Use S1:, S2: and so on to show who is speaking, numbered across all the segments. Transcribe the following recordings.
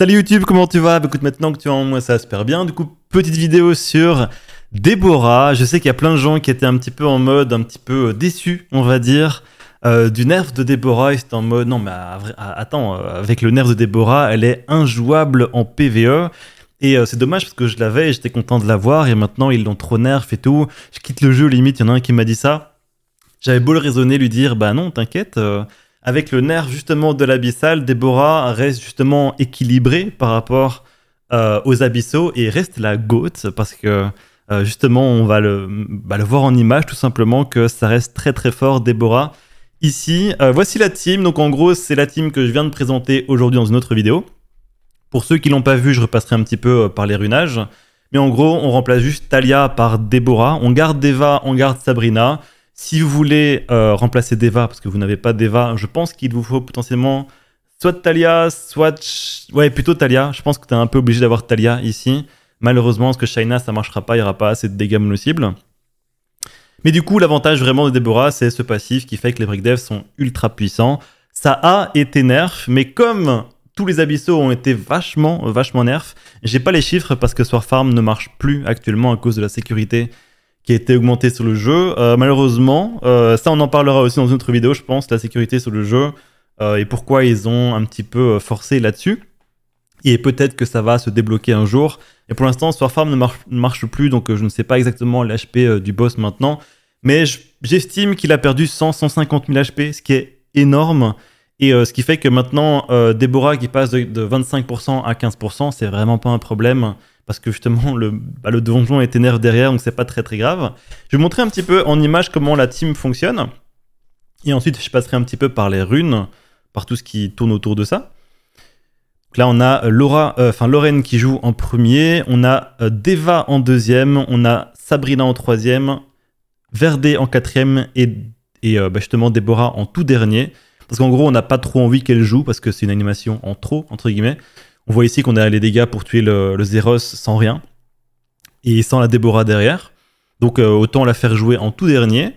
S1: Salut YouTube, comment tu vas bah, Écoute, maintenant que tu es en moi, ça se perd bien. Du coup, petite vidéo sur Déborah. Je sais qu'il y a plein de gens qui étaient un petit peu en mode, un petit peu euh, déçus, on va dire, euh, du nerf de Déborah. Ils étaient en mode, non, mais attends, euh, avec le nerf de Déborah, elle est injouable en PVE. Et c'est dommage parce que je l'avais et j'étais content de l'avoir. Et maintenant, ils l'ont trop nerf et tout. Je quitte le jeu, limite, il y en a un qui m'a dit ça. J'avais beau le raisonner, lui dire, bah non, t'inquiète avec le nerf justement de l'abyssal, Déborah reste justement équilibrée par rapport euh, aux abyssaux et reste la goutte parce que euh, justement on va bah, le, voir en image tout simplement que ça reste très très fort Déborah ici. Euh, voici la team, donc en gros c'est la team que je viens de présenter aujourd'hui dans une autre vidéo. Pour ceux qui l'ont pas vu, je repasserai un petit peu par les runages. Mais en gros, on remplace juste Talia par Déborah. On garde Deva, on garde Sabrina. Si vous voulez euh, remplacer Deva, parce que vous n'avez pas Deva, je pense qu'il vous faut potentiellement soit Talia, soit... Ouais, plutôt Talia. Je pense que tu es un peu obligé d'avoir Talia ici. Malheureusement, parce que Shaina, ça marchera pas, il n'y aura pas assez de dégâts monocibles. Mais du coup, l'avantage vraiment de Deborah, c'est ce passif qui fait que les brick sont ultra puissants. Ça a été nerf, mais comme tous les abyssaux ont été vachement, vachement nerf, j'ai pas les chiffres parce que Farm ne marche plus actuellement à cause de la sécurité qui a été augmenté sur le jeu. Euh, malheureusement, euh, ça on en parlera aussi dans une autre vidéo, je pense, la sécurité sur le jeu euh, et pourquoi ils ont un petit peu forcé là-dessus. Et peut-être que ça va se débloquer un jour. Et pour l'instant, soir ne, marche plus, donc je ne sais pas exactement l'HP du boss maintenant. Mais j'estime qu'il a perdu 100-150 000 HP, ce qui est énorme. Et euh, ce qui fait que maintenant, euh, Déborah qui passe de, 25% à 15%, c'est vraiment pas un problème parce que justement le, bah, le donjon est énervé derrière, donc c'est pas très très grave. Je vais montrer un petit peu en image comment la team fonctionne. Et ensuite, je passerai un petit peu par les runes, par tout ce qui tourne autour de ça. là, on a euh, Laura, enfin Lorraine qui joue en premier, on a Deva en deuxième, on a Sabrina en troisième, Verde en quatrième et, bah, justement Déborah en tout dernier. Parce qu'en gros, on n'a pas trop envie qu'elle joue parce que c'est une animation en trop, entre guillemets. On voit ici qu'on a les dégâts pour tuer le, Zeros sans rien et sans la Déborah derrière. Donc euh, autant la faire jouer en tout dernier.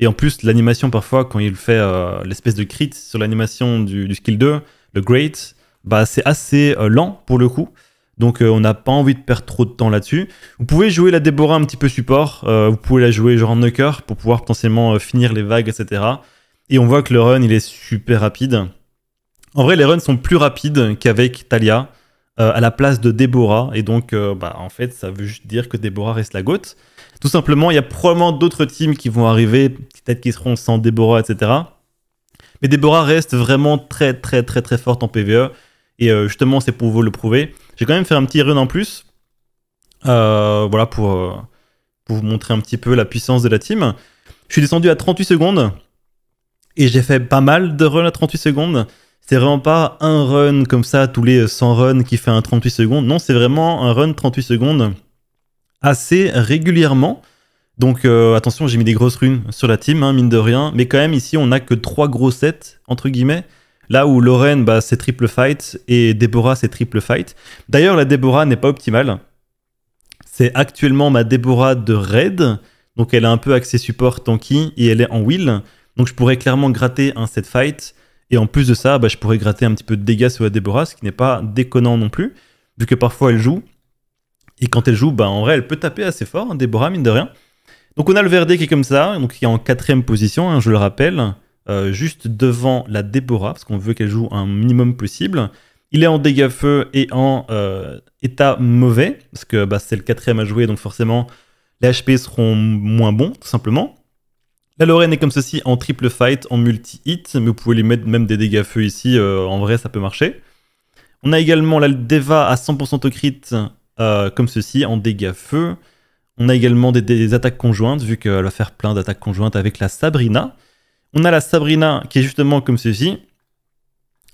S1: Et en plus, l'animation parfois, quand il fait euh, l'espèce de crit sur l'animation du, skill 2, le Great, bah, c'est assez euh, lent pour le coup. Donc on n'a pas envie de perdre trop de temps là-dessus. Vous pouvez jouer la Déborah un petit peu support, vous pouvez la jouer genre en knocker pour pouvoir potentiellement finir les vagues, etc. Et on voit que le run, il est super rapide. En vrai, les runs sont plus rapides qu'avec Talia euh, à la place de Déborah. Et donc, euh, bah, en fait, ça veut juste dire que Déborah reste la gote. Tout simplement, il y a probablement d'autres teams qui vont arriver, peut-être qu'ils seront sans Déborah, etc. Mais Déborah reste vraiment très, très, très, très forte en PvE. Et euh, justement, c'est pour vous le prouver. J'ai quand même fait un petit run en plus. voilà, pour, pour vous montrer un petit peu la puissance de la team. Je suis descendu à 38 secondes. Et j'ai fait pas mal de runs à 38 secondes. C'est vraiment pas un run comme ça, tous les 100 runs qui fait un 38 secondes. Non, c'est vraiment un run 38 secondes assez régulièrement. Donc euh, attention, j'ai mis des grosses runes sur la team, hein, mine de rien. Mais quand même, ici, on n'a que trois gros sets, entre guillemets. Là où Lorraine, bah, c'est triple fight et Déborah, c'est triple fight. D'ailleurs, la Déborah n'est pas optimale. C'est actuellement ma Déborah de raid. Donc elle a un peu accès support tanky et elle est en wheel. Donc je pourrais clairement gratter un set fight. Et en plus de ça, bah, je pourrais gratter un petit peu de dégâts sur la Déborah, ce qui n'est pas déconnant non plus, vu que parfois elle joue. Et quand elle joue, bah, en vrai, elle peut taper assez fort, hein, Débora mine de rien. Donc on a le Verdé qui est comme ça, donc qui est en quatrième position, hein, je le rappelle, euh, juste devant la Déborah, parce qu'on veut qu'elle joue un minimum possible. Il est en dégâts feu et en euh, état mauvais, parce que bah, c'est le quatrième à jouer, donc forcément les HP seront moins bons, tout simplement. La Lorraine est comme ceci en triple fight, en multi-hit, mais vous pouvez lui mettre même des dégâts feu ici, euh, en vrai ça peut marcher. On a également la Deva à 100% au crit, comme ceci, en dégâts feu. On a également des, attaques conjointes, vu qu'elle va faire plein d'attaques conjointes avec la Sabrina. On a la Sabrina qui est justement comme ceci.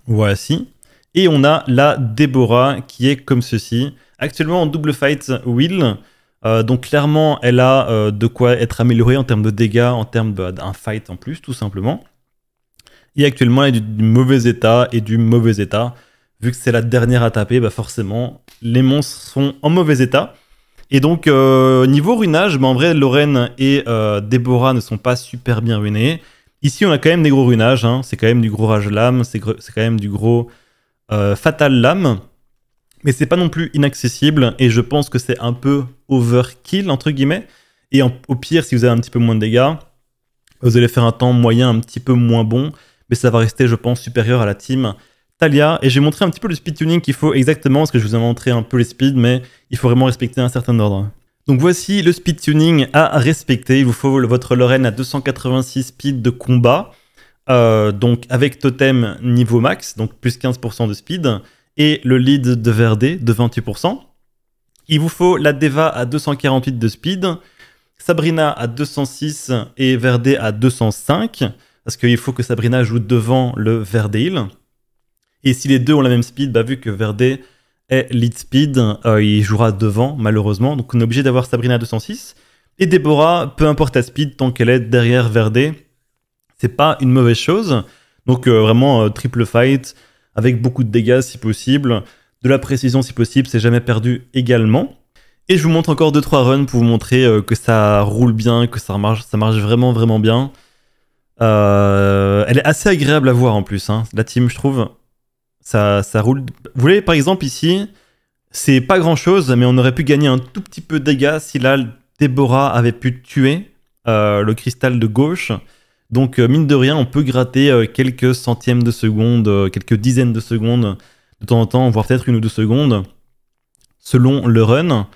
S1: Voici. Et on a la Deborah qui est comme ceci. Actuellement en double fight Will. Euh, donc clairement, elle a euh, de quoi être améliorée en termes de dégâts, en termes d'un fight en plus, tout simplement. Et actuellement, elle est du, mauvais état et du mauvais état. Vu que c'est la dernière à taper, bah, forcément, les monstres sont en mauvais état. Et donc, euh, niveau runage, bah, en vrai, Lorraine et Déborah ne sont pas super bien ruinés. Ici, on a quand même des gros runages. Hein. C'est quand même du gros rage lame, c'est quand même du gros fatal lame. Et c'est pas non plus inaccessible et je pense que c'est un peu overkill entre guillemets. Et au pire, si vous avez un petit peu moins de dégâts, vous allez faire un temps moyen un petit peu moins bon, mais ça va rester, je pense, supérieur à la team Talia. Et j'ai montré un petit peu le speed tuning qu'il faut exactement, parce que je vous ai montré un peu les speeds, mais il faut vraiment respecter un certain ordre. Donc voici le speed tuning à respecter. Il vous faut votre Lorraine à 286 speed de combat, euh, donc avec totem niveau max, donc plus 15% de speed et le lead de Verde de 28%. Il vous faut la Deva à 248 de speed, Sabrina à 206 et Verde à 205, parce qu'il faut que Sabrina joue devant le Verde Hill. Et si les deux ont la même speed, bah, vu que Verde est lead speed, euh, il jouera devant, malheureusement. Donc on est obligé d'avoir Sabrina à 206. Et Déborah, peu importe la speed, tant qu'elle est derrière Verde, c'est pas une mauvaise chose. Donc euh, vraiment, euh, triple fight, avec beaucoup de dégâts si possible, de la précision si possible, c'est jamais perdu également. Et je vous montre encore 2-3 runs pour vous montrer euh, que ça roule bien, que ça marche, ça marche vraiment vraiment bien. Euh, elle est assez agréable à voir en plus, hein. la team je trouve. Ça, ça roule. Vous voyez par exemple ici, c'est pas grand chose, mais on aurait pu gagner un tout petit peu de dégâts si là Déborah avait pu tuer euh, le cristal de gauche. Donc, euh, mine de rien, on peut gratter euh, quelques centièmes de seconde, euh, quelques dizaines de secondes de temps en temps, voire peut-être une ou deux secondes, selon le run.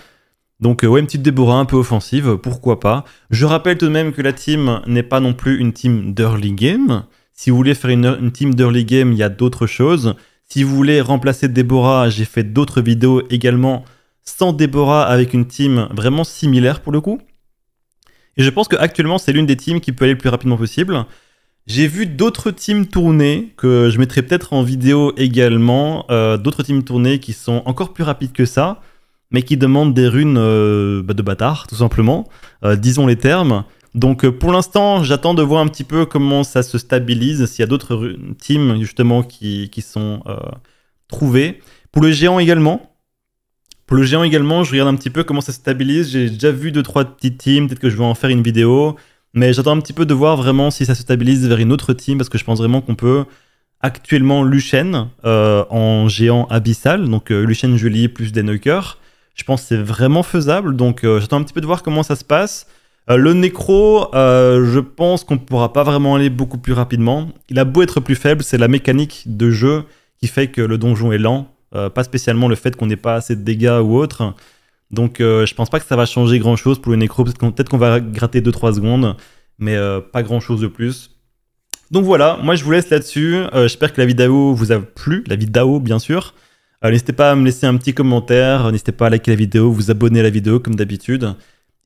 S1: Donc ouais, une petite Déborah un peu offensive, pourquoi pas. Je rappelle tout de même que la team n'est pas non plus une team d'early game. Si vous voulez faire une, team d'early game, il y a d'autres choses. Si vous voulez remplacer Déborah, j'ai fait d'autres vidéos également sans Déborah avec une team vraiment similaire pour le coup. Et je pense qu'actuellement, c'est l'une des teams qui peut aller le plus rapidement possible. J'ai vu d'autres teams tourner, que je mettrai peut-être en vidéo également, euh, d'autres teams tourner qui sont encore plus rapides que ça, mais qui demandent des runes euh, bah, de bâtard, tout simplement, euh, disons les termes. Donc pour l'instant, j'attends de voir un petit peu comment ça se stabilise, s'il y a d'autres teams justement qui, qui sont trouvées. Pour le géant également, pour le géant également, je regarde un petit peu comment ça se stabilise. J'ai déjà vu 2 trois petites teams, peut-être que je vais en faire une vidéo, mais j'attends un petit peu de voir vraiment si ça se stabilise vers une autre team parce que je pense vraiment qu'on peut actuellement Luchen euh, en géant abyssal, donc euh, Julie plus des Je pense que c'est vraiment faisable, donc euh, j'attends un petit peu de voir comment ça se passe. Euh, le Necro, je pense qu'on ne pourra pas vraiment aller beaucoup plus rapidement. Il a beau être plus faible, c'est la mécanique de jeu qui fait que le donjon est lent euh, pas spécialement le fait qu'on n'ait pas assez de dégâts ou autre. Donc euh, je pense pas que ça va changer grand chose pour le nécro. Peut-être qu'on va gratter 2-3 secondes, mais euh, pas grand chose de plus. Donc voilà, moi je vous laisse là-dessus. J'espère que la vidéo vous a plu, la vidéo bien sûr. n'hésitez pas à me laisser un petit commentaire, n'hésitez pas à liker la vidéo, vous abonner à la vidéo comme d'habitude.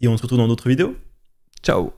S1: Et on se retrouve dans d'autres vidéos. Ciao